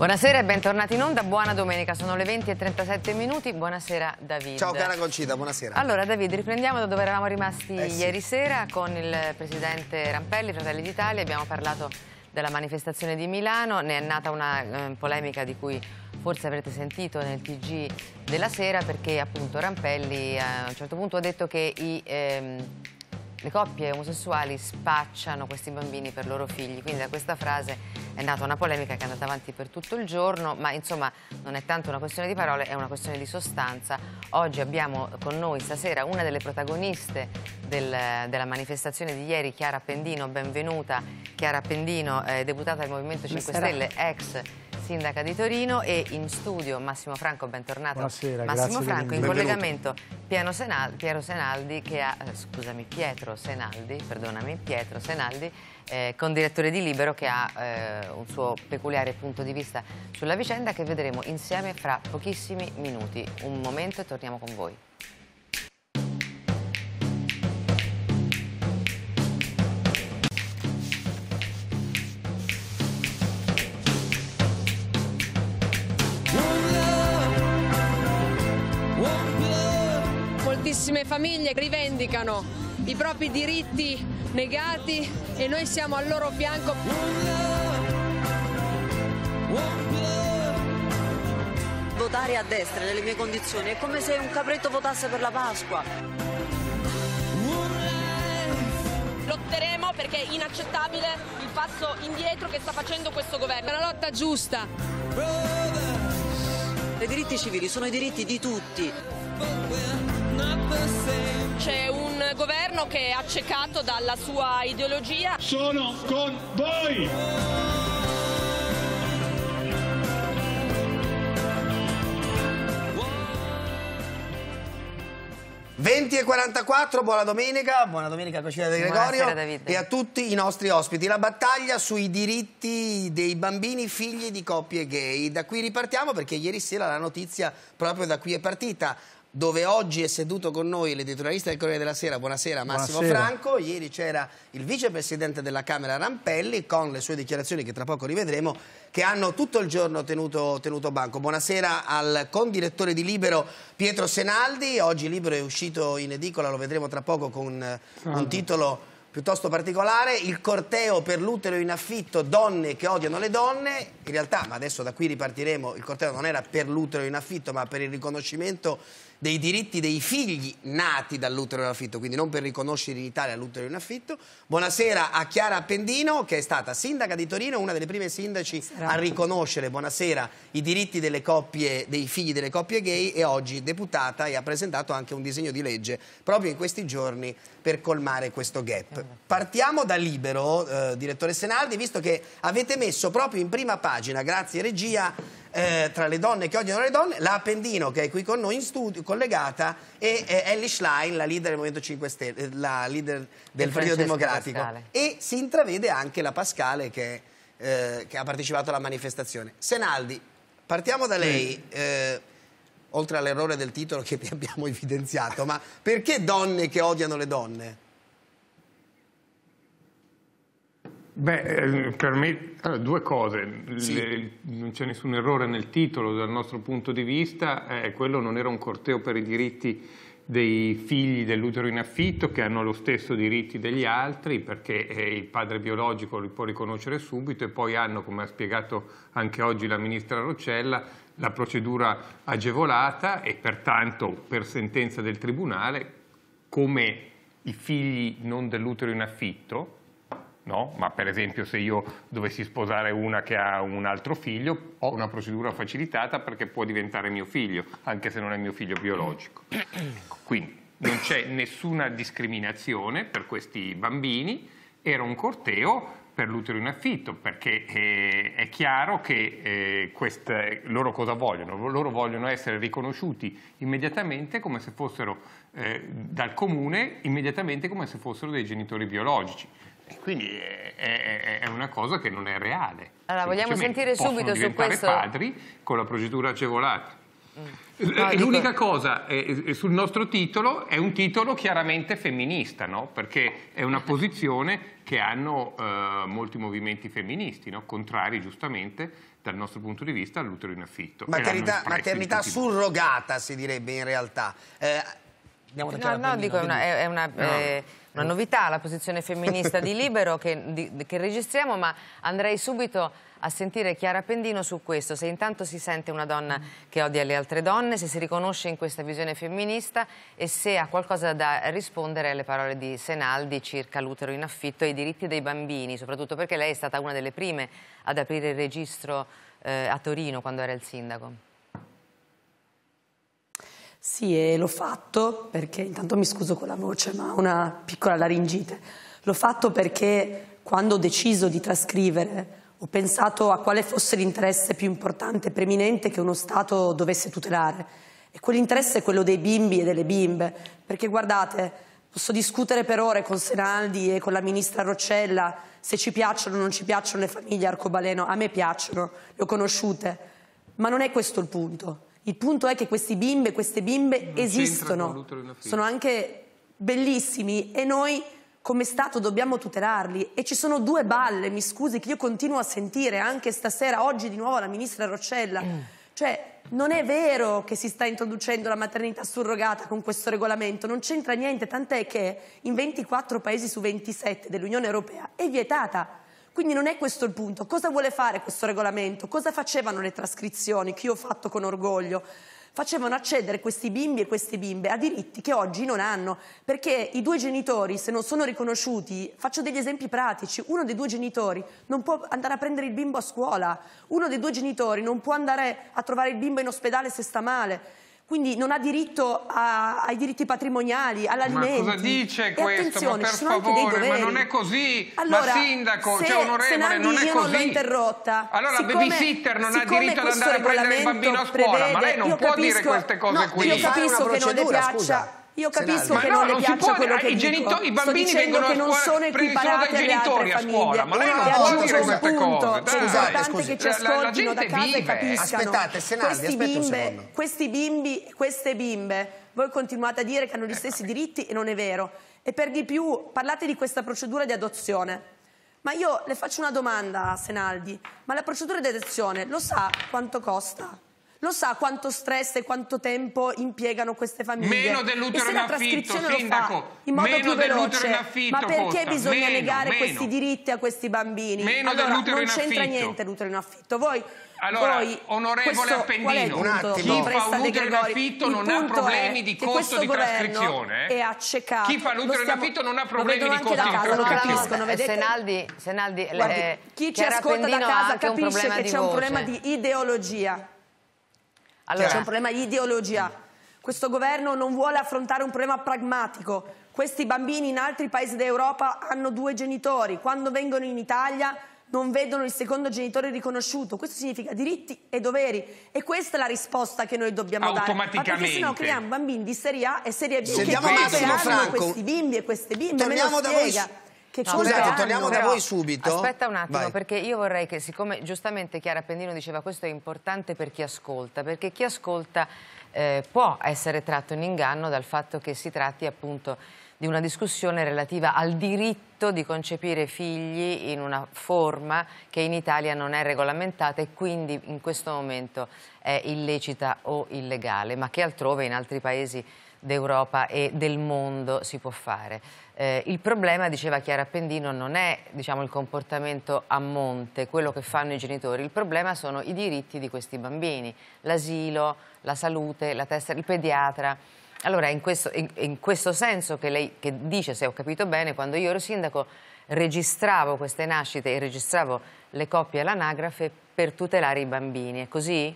Buonasera e bentornati in onda, buona domenica, sono le 20 e 37 minuti, buonasera David. Ciao cara Concita, buonasera. Allora David, riprendiamo da dove eravamo rimasti eh, ieri sera con il Presidente Rampelli, Fratelli d'Italia, abbiamo parlato della manifestazione di Milano, ne è nata una eh, polemica di cui forse avrete sentito nel TG della sera perché appunto Rampelli eh, a un certo punto ha detto che i... Ehm, le coppie omosessuali spacciano questi bambini per loro figli, quindi da questa frase è nata una polemica che è andata avanti per tutto il giorno, ma insomma non è tanto una questione di parole, è una questione di sostanza. Oggi abbiamo con noi stasera una delle protagoniste del, della manifestazione di ieri, Chiara Pendino, benvenuta. Chiara Pendino, eh, deputata del Movimento 5 Stelle, ex sindaca di Torino e in studio Massimo Franco, bentornato. Buonasera, Massimo Franco, in collegamento Senal, Piero Senaldi che ha, eh, scusami, Pietro Senaldi, perdonami, Pietro Senaldi, eh, con direttore di Libero che ha eh, un suo peculiare punto di vista sulla vicenda che vedremo insieme fra pochissimi minuti. Un momento e torniamo con voi. famiglie rivendicano i propri diritti negati e noi siamo al loro fianco. Votare a destra nelle mie condizioni è come se un capretto votasse per la Pasqua lotteremo perché è inaccettabile il passo indietro che sta facendo questo governo. È una lotta giusta. I diritti civili sono i diritti di tutti. C'è un governo che è accecato dalla sua ideologia. Sono con voi! e 44, buona domenica, buona domenica a Cocina De Gregorio e a tutti i nostri ospiti. La battaglia sui diritti dei bambini figli di coppie gay. Da qui ripartiamo perché ieri sera la notizia proprio da qui è partita dove oggi è seduto con noi l'editorialista del Corriere della Sera, buonasera Massimo buonasera. Franco, ieri c'era il vicepresidente della Camera Rampelli con le sue dichiarazioni che tra poco rivedremo, che hanno tutto il giorno tenuto, tenuto banco. Buonasera al condirettore di Libero Pietro Senaldi, oggi Libero è uscito in edicola, lo vedremo tra poco con un titolo piuttosto particolare, il corteo per l'utero in affitto, donne che odiano le donne, in realtà, ma adesso da qui ripartiremo, il corteo non era per l'utero in affitto ma per il riconoscimento dei diritti dei figli nati dall'utero in affitto, quindi non per riconoscere in Italia l'utero in affitto. Buonasera a Chiara Appendino, che è stata sindaca di Torino, una delle prime sindaci a riconoscere, buonasera, i diritti coppie, dei figli delle coppie gay e oggi deputata e ha presentato anche un disegno di legge proprio in questi giorni per colmare questo gap. Partiamo da Libero, eh, direttore Senaldi, visto che avete messo proprio in prima pagina, grazie regia, eh, tra le donne che odiano le donne, la Appendino che è qui con noi in studio, collegata, e eh, Ellie Schlein, la leader del Movimento 5 Stelle, eh, la leader del Partito Democratico. Pascale. E si intravede anche la Pascale che, eh, che, ha partecipato alla manifestazione. Senaldi, partiamo da lei. Mm oltre all'errore del titolo che abbiamo evidenziato, ma perché donne che odiano le donne? Beh, ehm, per me allora, due cose, sì. Le, non c'è nessun errore nel titolo dal nostro punto di vista, eh, quello non era un corteo per i diritti dei figli dell'utero in affitto che hanno lo stesso diritti degli altri perché eh, il padre biologico li può riconoscere subito e poi hanno, come ha spiegato anche oggi la ministra Roccella, la procedura agevolata e pertanto per sentenza del tribunale come i figli non dell'utero in affitto No? ma per esempio se io dovessi sposare una che ha un altro figlio ho una procedura facilitata perché può diventare mio figlio, anche se non è mio figlio biologico. Quindi non c'è nessuna discriminazione per questi bambini, era un corteo per l'utero in affitto, perché eh, è chiaro che eh, queste, loro cosa vogliono? Loro vogliono essere riconosciuti immediatamente come se fossero eh, dal comune, immediatamente come se fossero dei genitori biologici quindi è, è, una cosa che non è reale. Allora, vogliamo sentire subito su questo. padri con la procedura agevolata. Mm. No, L'unica dico... cosa eh, sul nostro titolo è un titolo chiaramente femminista, no? perché è una posizione che hanno eh, molti movimenti femministi, no? contrari giustamente dal nostro punto di vista all'utero in affitto. Maternità, maternità surrogata si direbbe in realtà. Eh, Andiamo no, no, dico, è una, è una, no. eh, una, novità la posizione femminista di Libero che, di, che, registriamo, ma andrei subito a sentire Chiara Pendino su questo. Se intanto si sente una donna che odia le altre donne, se si riconosce in questa visione femminista e se ha qualcosa da rispondere alle parole di Senaldi circa l'utero in affitto e i diritti dei bambini, soprattutto perché lei è stata una delle prime ad aprire il registro eh, a Torino quando era il sindaco. Sì, e l'ho fatto perché, intanto mi scuso con la voce, ma una piccola laringite. L'ho fatto perché quando ho deciso di trascrivere ho pensato a quale fosse l'interesse più importante e preminente che uno Stato dovesse tutelare. E quell'interesse è quello dei bimbi e delle bimbe, perché guardate, Posso discutere per ore con Senaldi e con la ministra Roccella se ci piacciono o non ci piacciono le famiglie arcobaleno. A me piacciono, le ho conosciute. Ma non è questo il punto. Il punto è che questi bimbi queste bimbe non esistono, sono anche bellissimi e noi come Stato dobbiamo tutelarli e ci sono due balle, mi scusi, che io continuo a sentire anche stasera, oggi di nuovo la ministra Roccella. Cioè, non è vero che si sta introducendo la maternità surrogata con questo regolamento, non c'entra niente, tant'è che in 24 paesi su 27 dell'Unione Europea è vietata. Quindi non è questo il punto. Cosa vuole fare questo regolamento? Cosa facevano le trascrizioni che io ho fatto con orgoglio? Facevano accedere questi bimbi e queste bimbe a diritti che oggi non hanno, perché i due genitori, se non sono riconosciuti, faccio degli esempi pratici, uno dei due genitori non può andare a prendere il bimbo a scuola, uno dei due genitori non può andare a trovare il bimbo in ospedale se sta male, quindi non ha diritto a, ai diritti patrimoniali, all'alimento. Ma cosa dice questo? Ma per favore, ma non è così. Allora, ma sindaco, cioè se, cioè onorevole, non è io così. non l'ho interrotta. Allora siccome, la babysitter non ha diritto ad andare a prendere il bambino a scuola, prevede, ma lei non può capisco, dire queste cose no, qui. Io capisco che non le piaccia... Scusa io capisco che non, le piaccia quello che genitori, I bambini vengono che non sono equiparati dai genitori a ma lei non può dire queste cose. È importante che ci cioè, ascoltino da casa e capiscano. Aspettate, Senardi, aspetta un Questi bimbi, queste bimbe, voi continuate a dire che hanno gli stessi diritti e non è vero. E per di più parlate di questa procedura di adozione. Ma io le faccio una domanda, Senaldi, ma la procedura di adozione lo sa quanto costa? Lo sa quanto stress e quanto tempo impiegano queste famiglie. Meno dell'utero in affitto, sindaco. in modo meno più veloce. In affitto, Ma perché costa? bisogna meno, negare meno. questi diritti a questi bambini? Meno allora, dell'utero in affitto. Non c'entra niente l'utero in affitto. Voi allora, Poi, onorevole Appendino, un chi fa l'utero in affitto non ha problemi di costo di trascrizione. Eh? È accecato. Chi fa l'utero in affitto non ha problemi di costo di trascrizione. Senaldi, Senaldi Guardi, le, chi eh, ci ascolta da casa capisce che c'è un problema di ideologia. Allora c'è un certo. problema di ideologia. Questo governo non vuole affrontare un problema pragmatico. Questi bambini in altri paesi d'Europa hanno due genitori. Quando vengono in Italia non vedono il secondo genitore riconosciuto. Questo significa diritti e doveri. E questa è la risposta che noi dobbiamo Automaticamente. dare. Automaticamente. Perché sennò creiamo bambini di Serie A e Serie B Sentiamo che Massimo Franco. questi bimbi e queste bimbe. Torniamo Me lo da voi che Scusate, torniamo da voi subito. Aspetta un attimo, Vai. perché io vorrei che, siccome giustamente Chiara Pendino diceva questo è importante per chi ascolta, perché chi ascolta eh, può essere tratto in inganno dal fatto che si tratti appunto di una discussione relativa al diritto di concepire figli in una forma che in Italia non è regolamentata e quindi in questo momento è illecita o illegale, ma che altrove in altri paesi d'Europa e del mondo si può fare. Eh, il problema, diceva Chiara Appendino, non è diciamo, il comportamento a monte, quello che fanno i genitori, il problema sono i diritti di questi bambini, l'asilo, la salute, la testa, il pediatra. Allora è in questo, in, in questo senso che lei che dice, se ho capito bene, quando io ero sindaco registravo queste nascite e registravo le coppie all'anagrafe per tutelare i bambini, è così?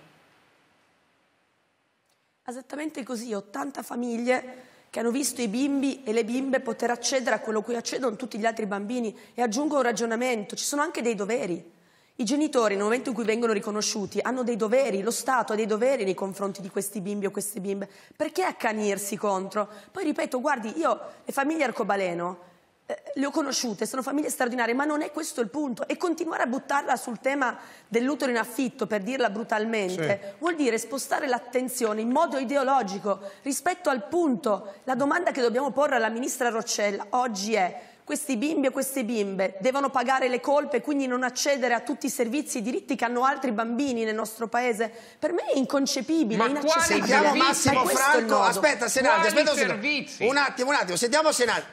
Esattamente così, 80 famiglie che hanno visto i bimbi e le bimbe poter accedere a quello cui accedono tutti gli altri bambini. E aggiungo un ragionamento, ci sono anche dei doveri. I genitori, nel momento in cui vengono riconosciuti, hanno dei doveri, lo Stato ha dei doveri nei confronti di questi bimbi o queste bimbe. Perché accanirsi contro? Poi ripeto, guardi, io le famiglie arcobaleno eh, le ho conosciute, sono famiglie straordinarie, ma non è questo il punto. E continuare a buttarla sul tema dell'utero in affitto, per dirla brutalmente, sì. vuol dire spostare l'attenzione in modo ideologico rispetto al punto. La domanda che dobbiamo porre alla ministra Roccella oggi è questi bimbi e queste bimbe devono pagare le colpe e quindi non accedere a tutti i servizi e diritti che hanno altri bambini nel nostro paese? Per me è inconcepibile, Ma è inaccessibile. Sentiamo Massimo Franco, aspetta Senato, aspetta un secondo. Un attimo, un attimo, sentiamo Senate.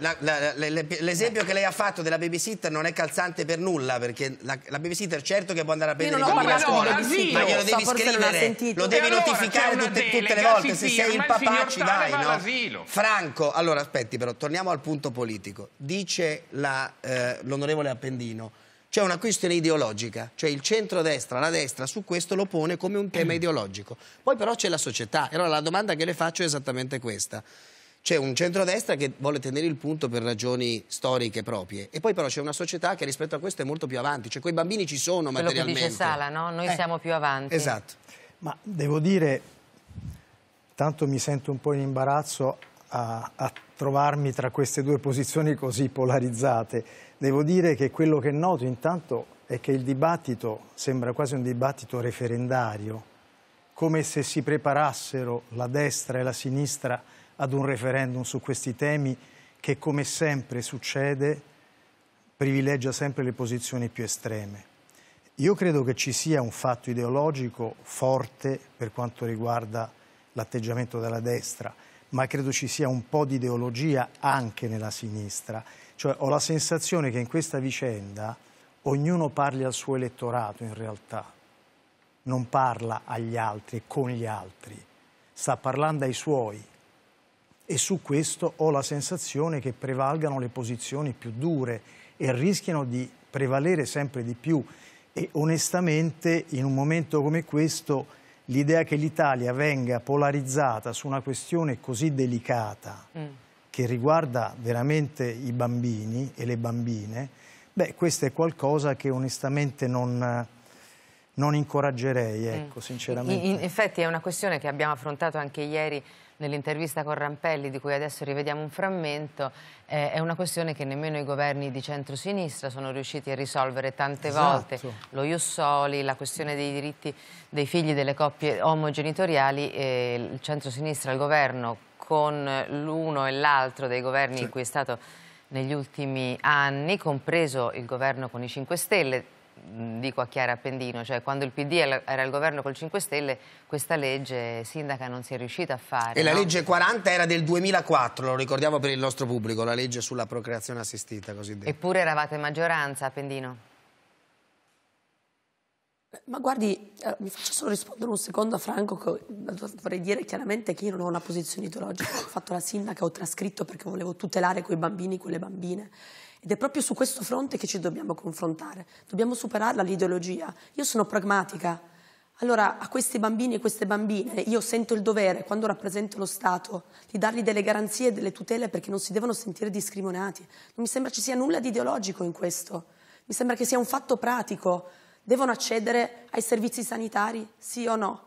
l'esempio che lei ha fatto della babysitter non è calzante per nulla, perché la, la babysitter certo che può andare a prendere i bambini. Ma no, ma glielo devi so, scrivere, lo devi allora, notificare tutte, tutte, le volte, se sei il papà ci dai, no? Franco, allora aspetti però, torniamo al punto politico. Dice dice eh, l'onorevole eh, Appendino, c'è una questione ideologica, cioè il centro-destra, la destra su questo lo pone come un tema ideologico. Poi però c'è la società, e allora la domanda che le faccio è esattamente questa. C'è un centrodestra che vuole tenere il punto per ragioni storiche proprie e poi però c'è una società che rispetto a questo è molto più avanti, cioè quei bambini ci sono Quello materialmente. Quello che dice Sala, no? Noi eh, siamo più avanti. Esatto. Ma devo dire, tanto mi sento un po' in imbarazzo a, a trovarmi tra queste due posizioni così polarizzate. Devo dire che quello che noto intanto è che il dibattito sembra quasi un dibattito referendario, come se si preparassero la destra e la sinistra ad un referendum su questi temi che, come sempre succede, privilegia sempre le posizioni più estreme. Io credo che ci sia un fatto ideologico forte per quanto riguarda l'atteggiamento della destra ma credo ci sia un po' di ideologia anche nella sinistra. Cioè ho la sensazione che in questa vicenda ognuno parli al suo elettorato in realtà, non parla agli altri e con gli altri, sta parlando ai suoi. E su questo ho la sensazione che prevalgano le posizioni più dure e rischiano di prevalere sempre di più. E onestamente in un momento come questo l'idea che l'Italia venga polarizzata su una questione così delicata mm. che riguarda veramente i bambini e le bambine, beh, questo è qualcosa che onestamente non, non incoraggerei, ecco, mm. sinceramente. In, in effetti è una questione che abbiamo affrontato anche ieri nell'intervista con Rampelli, di cui adesso rivediamo un frammento, eh, è una questione che nemmeno i governi di centrosinistra sono riusciti a risolvere tante esatto. volte. Lo Iussoli, la questione dei diritti dei figli delle coppie omogenitoriali, eh, il centrosinistra, il governo, con l'uno e l'altro dei governi sì. in cui è stato negli ultimi anni, compreso il governo con i 5 Stelle, dico a Chiara Appendino, cioè quando il PD era al governo col 5 Stelle questa legge sindaca non si è riuscita a fare. E no? la legge 40 era del 2004, lo ricordiamo per il nostro pubblico, la legge sulla procreazione assistita cosiddetta. Eppure eravate maggioranza Appendino? Eh, ma guardi, eh, mi faccio solo rispondere un secondo a Franco, vorrei dire chiaramente che io non ho una posizione ideologica, ho fatto la sindaca, ho trascritto perché volevo tutelare quei bambini, quelle bambine ed è proprio su questo fronte che ci dobbiamo confrontare. Dobbiamo superarla l'ideologia. Io sono pragmatica. Allora, a questi bambini e queste bambine io sento il dovere, quando rappresento lo Stato, di dargli delle garanzie e delle tutele perché non si devono sentire discriminati. Non mi sembra ci sia nulla di ideologico in questo. Mi sembra che sia un fatto pratico. Devono accedere ai servizi sanitari, sì o no?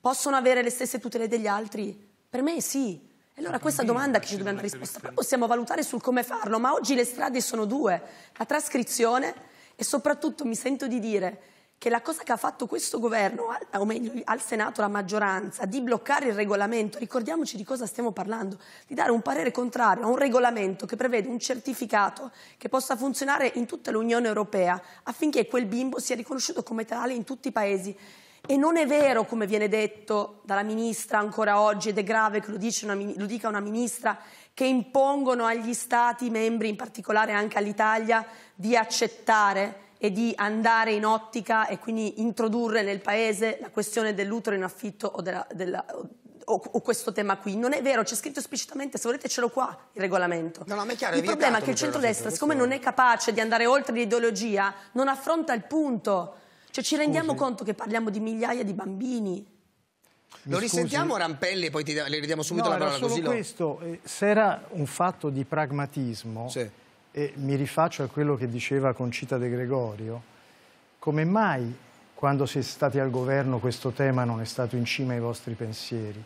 Possono avere le stesse tutele degli altri? Per me sì. E allora questa domanda che ci dobbiamo dare rispondere, poi possiamo valutare sul come farlo, ma oggi le strade sono due, la trascrizione e soprattutto mi sento di dire che la cosa che ha fatto questo governo, o meglio al Senato la maggioranza, di bloccare il regolamento, ricordiamoci di cosa stiamo parlando, di dare un parere contrario a un regolamento che prevede un certificato che possa funzionare in tutta l'Unione Europea affinché quel bimbo sia riconosciuto come tale in tutti i paesi. E non è vero, come viene detto dalla ministra ancora oggi, ed è grave che lo, una, lo dica una ministra, che impongono agli Stati membri, in particolare anche all'Italia, di accettare e di andare in ottica e quindi introdurre nel Paese la questione dell'utero in affitto o, della, della, o, o, questo tema qui. Non è vero, c'è scritto esplicitamente, se volete ce l'ho qua il regolamento. No, no, ma è chiaro, il problema è che il centrodestra, siccome non è capace di andare oltre l'ideologia, non affronta il punto cioè ci rendiamo Scusi. conto che parliamo di migliaia di bambini. Mi Lo risentiamo scusi. Rampelli e poi ti, le ridiamo subito no, la parola. Era solo questo, eh, se era un fatto di pragmatismo, sì. e mi rifaccio a quello che diceva Concita De Gregorio, come mai quando siete stati al governo questo tema non è stato in cima ai vostri pensieri?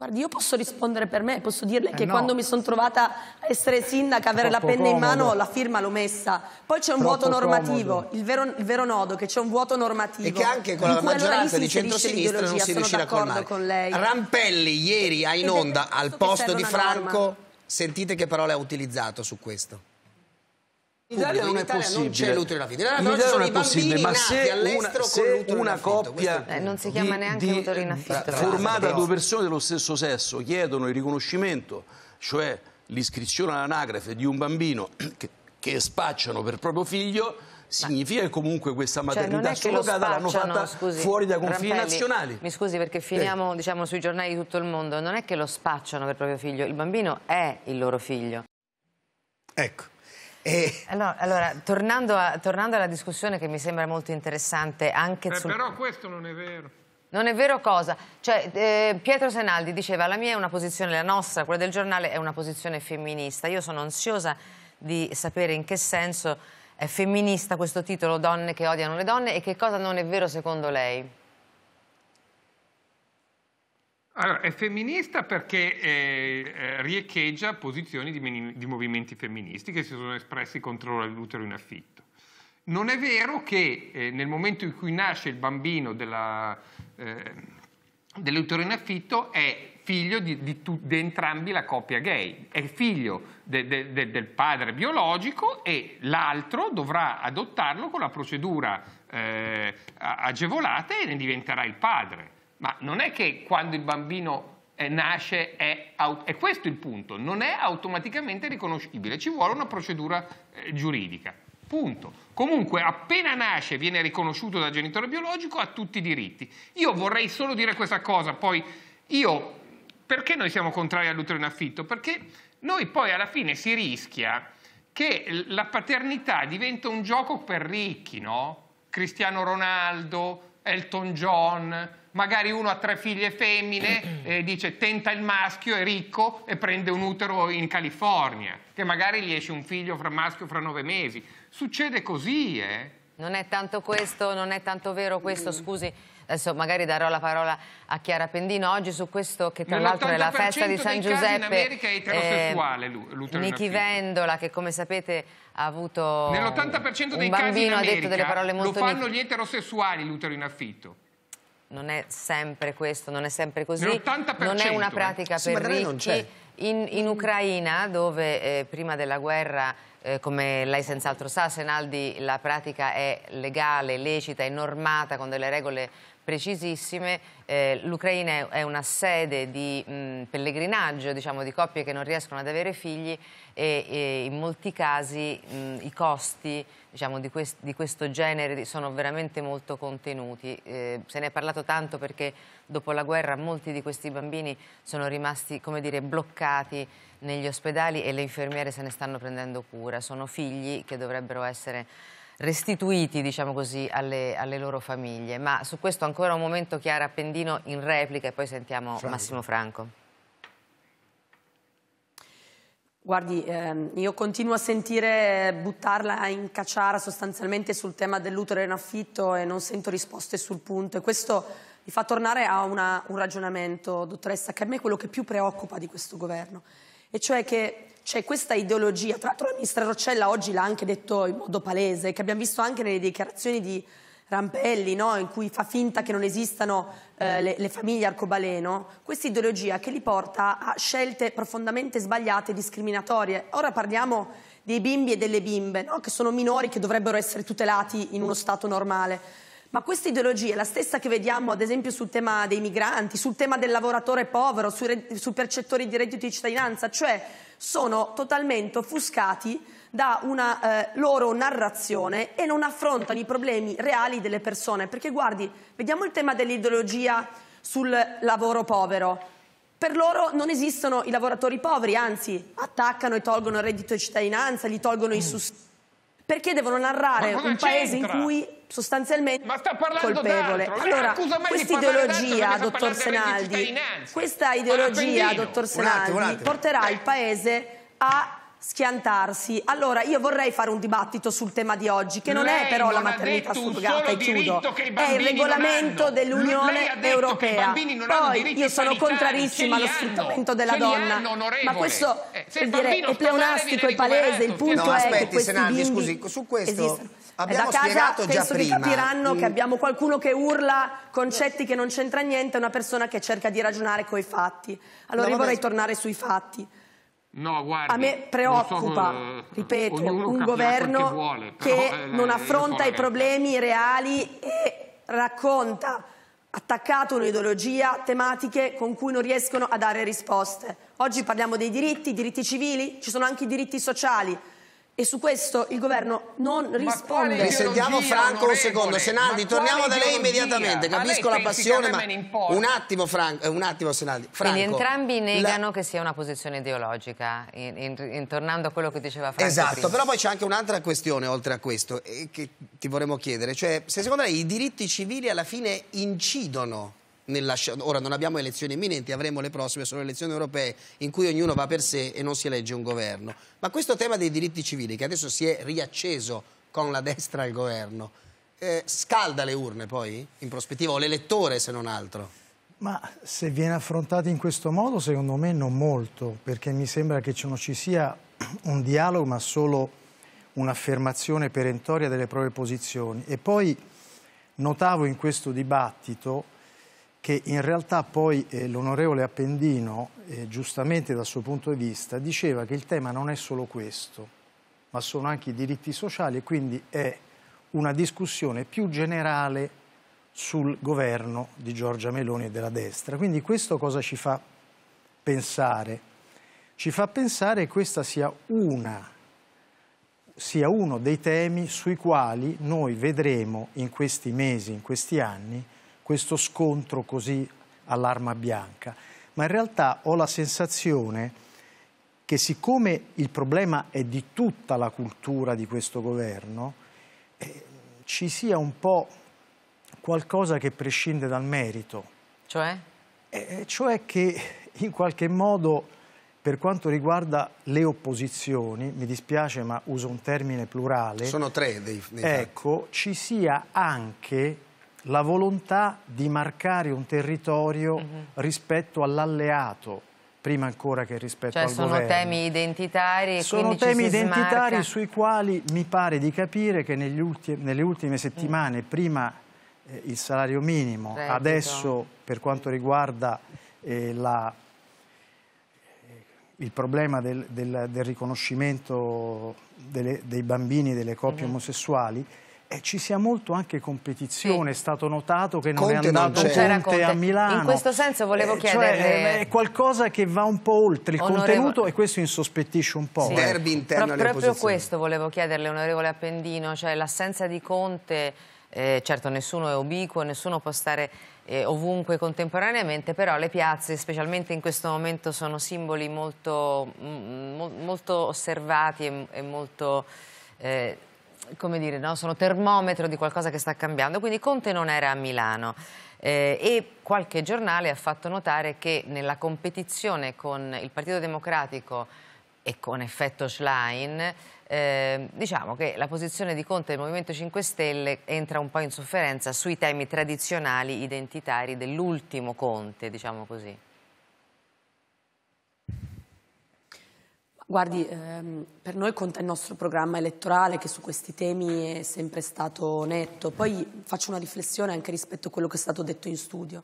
Guardi, io posso rispondere per me, posso dirle eh che no. quando mi sono trovata a essere sindaca, avere la penna comodo. in mano, la firma l'ho messa. Poi c'è un Troppo vuoto normativo, il vero, il vero, nodo, che c'è un vuoto normativo. E che anche con la maggioranza di centrosinistra non si riuscirà a colmare. Con lei. Rampelli ieri ha in onda, al posto di Franco, norma. sentite che parole ha utilizzato su questo. In Italia non, in Italia non c'è l'utero e la In Italia non è possibile, ma se una, se una coppia eh, non si chiama di, neanche di, l'utero in affitto, formata da due persone dello stesso sesso chiedono il riconoscimento, cioè l'iscrizione all'anagrafe di un bambino che, che spacciano per proprio figlio, significa che comunque questa cioè, maternità cioè, surrogata l'hanno fatta scusi, fuori dai confini Rampelli, nazionali. Mi scusi perché eh. finiamo eh. diciamo, sui giornali di tutto il mondo, non è che lo spacciano per proprio figlio, il bambino è il loro figlio. Ecco. E... Allora, eh, allora tornando, a, tornando, alla discussione che mi sembra molto interessante anche... Eh, sul... Però questo non è vero. Non è vero cosa? Cioè, eh, Pietro Senaldi diceva la mia è una posizione, la nostra, quella del giornale, è una posizione femminista. Io sono ansiosa di sapere in che senso è femminista questo titolo Donne che odiano le donne e che cosa non è vero secondo lei. Allora, è femminista perché eh, eh riecheggia posizioni di, di, movimenti femministi che si sono espressi contro l'utero in affitto. Non è vero che eh, nel momento in cui nasce il bambino della, eh, dell'utero in affitto è figlio di, di, di, entrambi la coppia gay, è figlio de, de, de, del padre biologico e l'altro dovrà adottarlo con la procedura eh, agevolata e ne diventerà il padre ma non è che quando il bambino eh, nasce è, è questo il punto, non è automaticamente riconoscibile, ci vuole una procedura eh, giuridica. Punto. Comunque, appena nasce viene riconosciuto dal genitore biologico ha tutti i diritti. Io vorrei solo dire questa cosa, poi io perché noi siamo contrari all'utero in affitto? Perché noi poi alla fine si rischia che la paternità diventa un gioco per ricchi, no? Cristiano Ronaldo, Elton John, magari uno ha tre figlie femmine, eh, dice tenta il maschio, è ricco e prende un utero in California, che magari gli esce un figlio fra maschio fra nove mesi. Succede così, eh? Non è tanto questo, non è tanto vero questo, mm. scusi. Adesso magari darò la parola a Chiara Pendino oggi su questo che tra l'altro è la festa di San Giuseppe. in America è Eh, Niki Vendola che come sapete ha avuto Nell'80% dei casi in America lo fanno gli eterosessuali l'utero in affitto non è sempre questo, non è sempre così, non è una pratica eh. sì, ricchi. In, in, Ucraina, dove eh, prima della guerra, eh, come lei senz'altro sa, Senaldi, la pratica è legale, lecita, è normata con delle regole precisissime. Eh, L'Ucraina è una sede di mh, pellegrinaggio, diciamo, di coppie che non riescono ad avere figli e, e in molti casi mh, i costi diciamo, di, quest di, questo genere sono veramente molto contenuti. Eh, se ne è parlato tanto perché dopo la guerra molti di questi bambini sono rimasti dire, bloccati negli ospedali e le infermiere se ne stanno prendendo cura. Sono figli che dovrebbero essere restituiti diciamo così, alle, alle, loro famiglie. Ma su questo ancora un momento Chiara Appendino in replica e poi sentiamo Franco. Massimo Franco. Guardi, ehm, io continuo a sentire buttarla in cacciara sostanzialmente sul tema dell'utero in affitto e non sento risposte sul punto e questo mi fa tornare a una, un ragionamento, dottoressa, che a me è quello che più preoccupa di questo governo e cioè che c'è questa ideologia, tra l'altro la ministra Roccella oggi l'ha anche detto in modo palese, che abbiamo visto anche nelle dichiarazioni di Rampelli, no? in cui fa finta che non esistano eh, le, le, famiglie arcobaleno, questa ideologia che li porta a scelte profondamente sbagliate e discriminatorie. Ora parliamo dei bimbi e delle bimbe, no? che sono minori che dovrebbero essere tutelati in uno stato normale. Ma questa ideologia è la stessa che vediamo ad esempio sul tema dei migranti, sul tema del lavoratore povero, sui, sui percettori di reddito di cittadinanza, cioè sono totalmente offuscati da una eh, loro narrazione e non affrontano i problemi reali delle persone. Perché guardi, vediamo il tema dell'ideologia sul lavoro povero. Per loro non esistono i lavoratori poveri, anzi attaccano e tolgono il reddito di cittadinanza, gli tolgono i mm. sussidi perché devono narrare un paese in cui sostanzialmente ma sta parlando colpevole. D'altro. Allora, questa ideologia, dottor Senaldi, questa ideologia, dottor Senaldi, porterà il paese a schiantarsi. Allora, io vorrei fare un dibattito sul tema di oggi, che non lei è però non la maternità surrogata, e chiudo. È il regolamento dell'Unione Europea. Poi io sono contrarissima allo sfruttamento della donna. Hanno, ma questo eh, eh dire, è pleonastico è palese. Il punto no, è che questi bimbi scusi, su questo esistono. abbiamo da casa già prima. Che capiranno mm. che abbiamo qualcuno che urla concetti che non c'entra niente, una persona che cerca di ragionare coi fatti. Allora no, io vorrei tornare sui fatti. No, guardi, a me preoccupa, so, ripeto, un governo vuole, che eh, non eh, affronta i problemi reali e racconta attaccato un'ideologia, tematiche con cui non riescono a dare risposte. Oggi parliamo dei diritti, diritti civili, ci sono anche i diritti sociali. E su questo il governo non risponde. Risentiamo Franco un secondo. Senaldi, torniamo da lei immediatamente. Capisco la passione, ma un attimo, Franco, eh, un attimo Senaldi. Franco, Quindi entrambi negano la... che sia una posizione ideologica, in, in, intornando a quello che diceva Franco Esatto, prima. però poi c'è anche un'altra questione oltre a questo eh, che ti vorremmo chiedere. Cioè, se secondo lei i diritti civili alla fine incidono nella, ora non abbiamo elezioni imminenti, avremo le prossime, sono elezioni europee in cui ognuno va per sé e non si elegge un governo. Ma questo tema dei diritti civili, che adesso si è riacceso con la destra al governo, eh, scalda le urne poi, in prospettiva, o l'elettore se non altro? Ma se viene affrontato in questo modo, secondo me non molto, perché mi sembra che non ci sia un dialogo, ma solo un'affermazione perentoria delle proprie posizioni. E poi notavo in questo dibattito che in realtà poi eh, l'onorevole Appendino, eh, giustamente dal suo punto di vista, diceva che il tema non è solo questo, ma sono anche i diritti sociali e quindi è una discussione più generale sul governo di Giorgia Meloni e della destra. Quindi questo cosa ci fa pensare? Ci fa pensare che questo sia, sia uno dei temi sui quali noi vedremo in questi mesi, in questi anni, questo scontro così all'arma bianca, ma in realtà ho la sensazione che siccome il problema è di tutta la cultura di questo governo, eh, ci sia un po' qualcosa che prescinde dal merito. Cioè? Eh, eh cioè che in qualche modo, per quanto riguarda le opposizioni, mi dispiace ma uso un termine plurale. Sono tre dei, dei Ecco, ci sia anche la volontà di marcare un territorio uh mhm. -huh. rispetto all'alleato prima ancora che rispetto cioè, al sono governo. Sono temi identitari. Sono temi identitari sui quali mi pare di capire che ulti, nelle ultime mm. settimane, mm. prima eh, il salario minimo, Reddito. adesso per quanto riguarda eh, la, eh, il problema del, del, del riconoscimento delle, dei bambini delle coppie mm. omosessuali, eh, ci sia molto anche competizione, sì. è stato notato che non Conte è andato non Conte, Conte, a Milano. In questo senso volevo chiedere... Eh, cioè, eh, è qualcosa che va un po' oltre il onorevole... contenuto e questo insospettisce un po'. Sì. Eh. Derby interno Pro Proprio opposizioni. questo volevo chiederle, onorevole Appendino, cioè l'assenza di Conte, eh, certo nessuno è ubiquo, nessuno può stare ovunque contemporaneamente, però le piazze, specialmente in questo momento, sono simboli molto, mm, mm, molto osservati e, molto come dire, no? sono termometro di qualcosa che sta cambiando. Quindi Conte non era a Milano eh, e qualche giornale ha fatto notare che nella competizione con il Partito Democratico e con effetto Schlein, eh, diciamo che la posizione di Conte del Movimento 5 Stelle entra un po' in sofferenza sui temi tradizionali identitari dell'ultimo Conte, diciamo così. Guardi, ehm, per noi conta il nostro programma elettorale che su questi temi è sempre stato netto. Poi faccio una riflessione anche rispetto a quello che è stato detto in studio.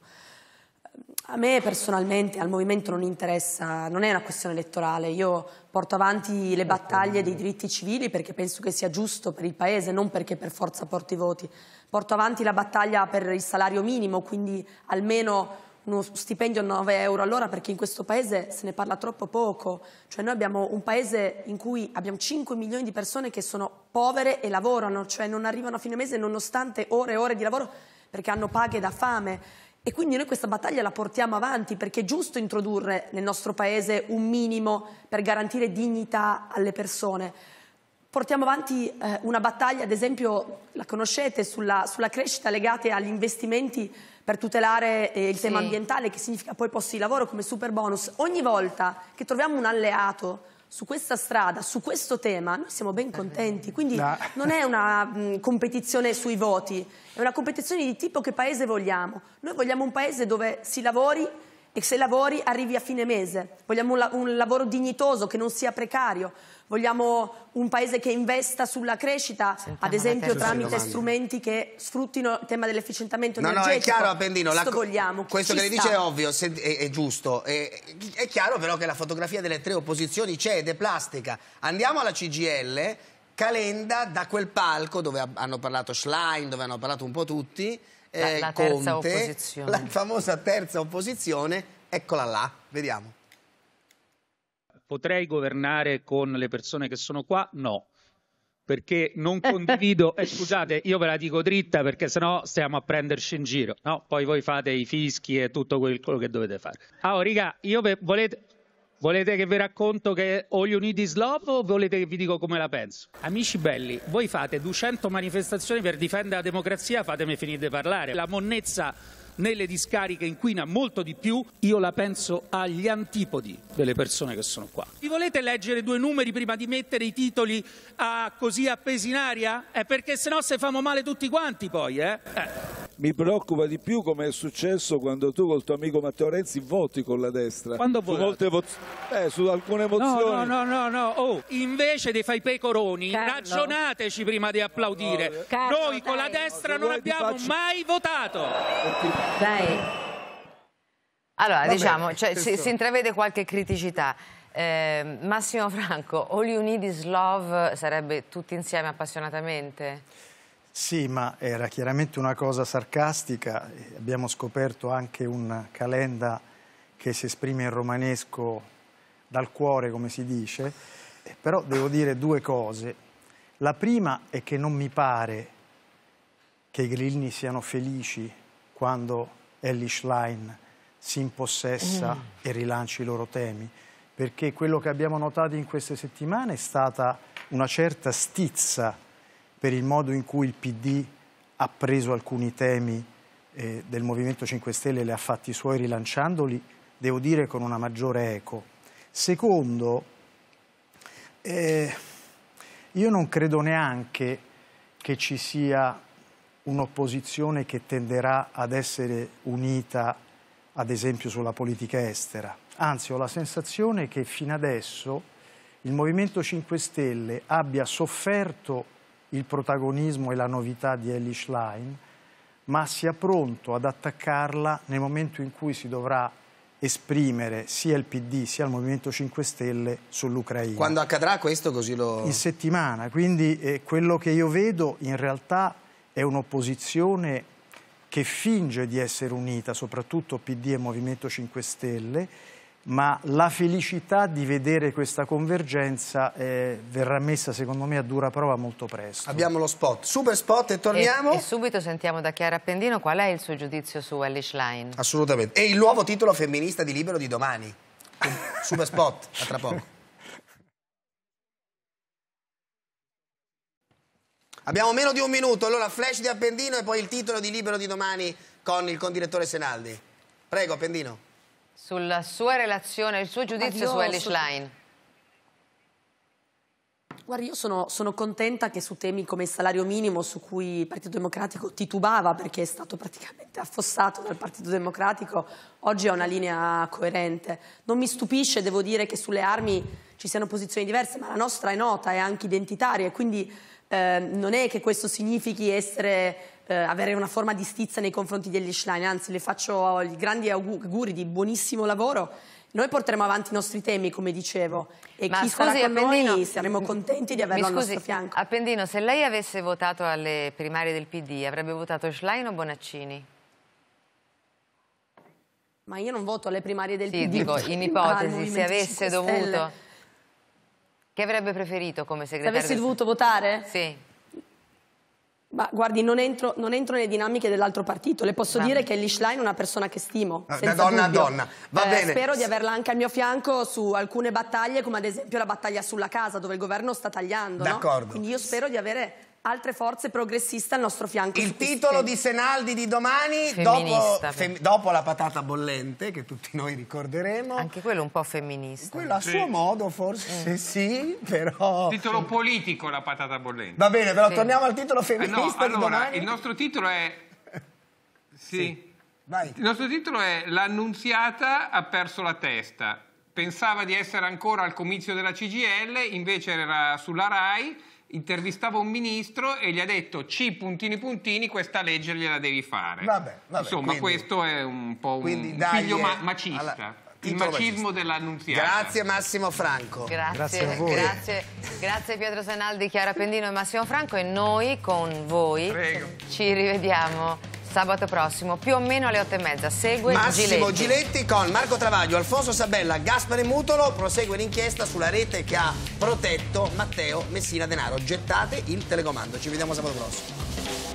A me personalmente, al movimento non interessa, non è una questione elettorale, io porto avanti le battaglie dei diritti civili perché penso che sia giusto per il Paese, non perché per forza porti i voti. Porto avanti la battaglia per il salario minimo, quindi almeno uno stipendio a 9 euro all'ora perché in questo paese se ne parla troppo poco. Cioè noi abbiamo un paese in cui abbiamo 5 milioni di persone che sono povere e lavorano, cioè non arrivano a fine mese nonostante ore e ore di lavoro perché hanno paghe da fame. E quindi noi questa battaglia la portiamo avanti perché è giusto introdurre nel nostro paese un minimo per garantire dignità alle persone portiamo avanti eh, una battaglia, ad esempio la conoscete, sulla, sulla crescita legata agli investimenti per tutelare eh, il sì. tema ambientale, che significa poi posti di lavoro come super bonus. Ogni volta che troviamo un alleato su questa strada, su questo tema, noi siamo ben contenti. Quindi no. non è una mh, mm, competizione sui voti, è una competizione di tipo che paese vogliamo. Noi vogliamo un paese dove si lavori e se lavori arrivi a fine mese. Vogliamo un, la un, lavoro dignitoso che non sia precario. Vogliamo un paese che investa sulla crescita, Sentiamo ad esempio tramite strumenti che sfruttino il tema dell'efficientamento no, energetico. No, no, è chiaro Appendino, la, vogliamo, questo che sta. lei dice è ovvio, se, è, è, giusto. È, è, chiaro però che la fotografia delle tre opposizioni c'è ed è plastica. Andiamo alla CGL, Calenda da quel palco dove hanno parlato Schlein, dove hanno parlato un po' tutti eh, la, la Conte, opposizione. la famosa terza opposizione, eccola là, vediamo. Potrei governare con le persone che sono qua? No perché non condivido, eh, scusate, io ve la dico dritta perché sennò stiamo a prenderci in giro, no? Poi voi fate i fischi e tutto quello che dovete fare. Ah, oh, riga, io volete, Volete che vi racconto che All You uniti Is o volete che vi dico come la penso? Amici belli, voi fate 200 manifestazioni per difendere la democrazia, fatemi finire di parlare. La monnezza nelle discariche inquina molto di più, io la penso agli antipodi delle persone che sono qua. Vi volete leggere due numeri prima di mettere i titoli a così appesi in aria? Eh, perché sennò se famo male tutti quanti poi, eh? eh mi preoccupa di più come è successo quando tu col tuo amico Matteo Renzi voti con la destra. Quando voti? Su, molte vo- eh, su alcune mozioni. No, no, no, no. no. Oh, invece dei fai pecoroni, Carlo. ragionateci prima di applaudire. No, eh. Carlo, Noi con dai. la destra no, non abbiamo faccio... mai votato. Dai. Allora, Vabbè, diciamo, cioè, si, si intravede qualche criticità. Eh, Massimo Franco, All You Need Is Love sarebbe tutti insieme appassionatamente? Sì, ma era chiaramente una cosa sarcastica. Abbiamo scoperto anche un calenda che si esprime in romanesco dal cuore, come si dice. Però devo dire due cose. La prima è che non mi pare che i grillini siano felici quando Ellie Schlein si impossessa mm. e rilanci i loro temi, perché quello che abbiamo notato in queste settimane è stata una certa stizza per il modo in cui il PD ha preso alcuni temi eh, del Movimento 5 Stelle e li ha fatti suoi rilanciandoli, devo dire con una maggiore eco. Secondo, eh, io non credo neanche che ci sia un'opposizione che tenderà ad essere unita ad esempio sulla politica estera. Anzi, ho la sensazione che fino adesso il Movimento 5 Stelle abbia sofferto il protagonismo e la novità di Ellie Schlein, ma sia pronto ad attaccarla nel momento in cui si dovrà esprimere sia il PD sia il Movimento 5 Stelle sull'Ucraina. Quando accadrà questo così lo... In settimana, quindi eh, quello che io vedo in realtà è un'opposizione che finge di essere unita, soprattutto PD e Movimento 5 Stelle, ma la felicità di vedere questa convergenza eh, verrà messa secondo me a dura prova molto presto. Abbiamo lo spot, super spot e torniamo. E, e subito sentiamo da Chiara Appendino qual è il suo giudizio su Ellis Line. Assolutamente, e il nuovo titolo femminista di Libero di domani. Super spot, a tra poco. Abbiamo meno di un minuto, allora flash di Appendino e poi il titolo di Libero di domani con il condirettore Senaldi. Prego Appendino sulla sua relazione, il suo giudizio su Ellie Schlein. Guarda, io sono, sono, contenta che su temi come il salario minimo, su cui il Partito Democratico titubava perché è stato praticamente affossato dal Partito Democratico, oggi ha una linea coerente. Non mi stupisce, devo dire, che sulle armi ci siano posizioni diverse, ma la nostra è nota, è anche identitaria, quindi Ehm, non è che questo significhi essere, eh, avere una forma di stizza nei confronti degli Schlein, anzi le faccio i grandi auguri di buonissimo lavoro. Noi porteremo avanti i nostri temi, come dicevo, e Ma chi scusi, sarà con noi saremo contenti di averlo scusi, al nostro fianco. Appendino, se lei avesse votato alle primarie del PD, avrebbe votato Schlein o Bonaccini? Ma io non voto alle primarie del sì, PD. Dico, in ipotesi, se avesse dovuto... Che avrebbe preferito come segretario? Se avessi dovuto votare? Sì. Ma guardi, non entro, non entro nelle dinamiche dell'altro partito. Le posso Vabbè. dire che Lish Line è una persona che stimo. Ah, da donna dubbio. a donna. Va eh, bene. Spero di averla anche al mio fianco su alcune battaglie, come ad esempio la battaglia sulla casa, dove il governo sta tagliando. D'accordo. No? Quindi io spero di avere altre forze progressiste al nostro fianco. Il titolo di Senaldi di domani, dopo, fem, dopo, la patata bollente, che tutti noi ricorderemo. Anche quello un po' femminista. Quello a sì. suo modo, forse eh. sì, però... Titolo politico la patata bollente. Va bene, però sì. torniamo al titolo femminista eh no, allora, Il nostro titolo è... Sì. sì. Vai. Il nostro titolo è L'annunziata ha perso la testa. Pensava di essere ancora al comizio della CGL, invece era sulla RAI intervistava un ministro e gli ha detto C puntini puntini questa legge gliela devi fare. Vabbè, vabbè, Insomma quindi, questo è un po' un figlio ma eh, macista. Alla, il macismo dell'annunziata. Grazie Massimo Franco. Grazie, grazie a voi. Grazie, grazie Pietro Senaldi, Chiara Pendino e Massimo Franco e noi con voi Prego. ci rivediamo sabato prossimo, più o meno alle 8 e mezza. Segue Massimo Giletti. Giletti con Marco Travaglio, Alfonso Sabella, Gaspare Mutolo. Prosegue l'inchiesta sulla rete che ha protetto Matteo Messina Denaro. Gettate il telecomando. Ci vediamo sabato prossimo.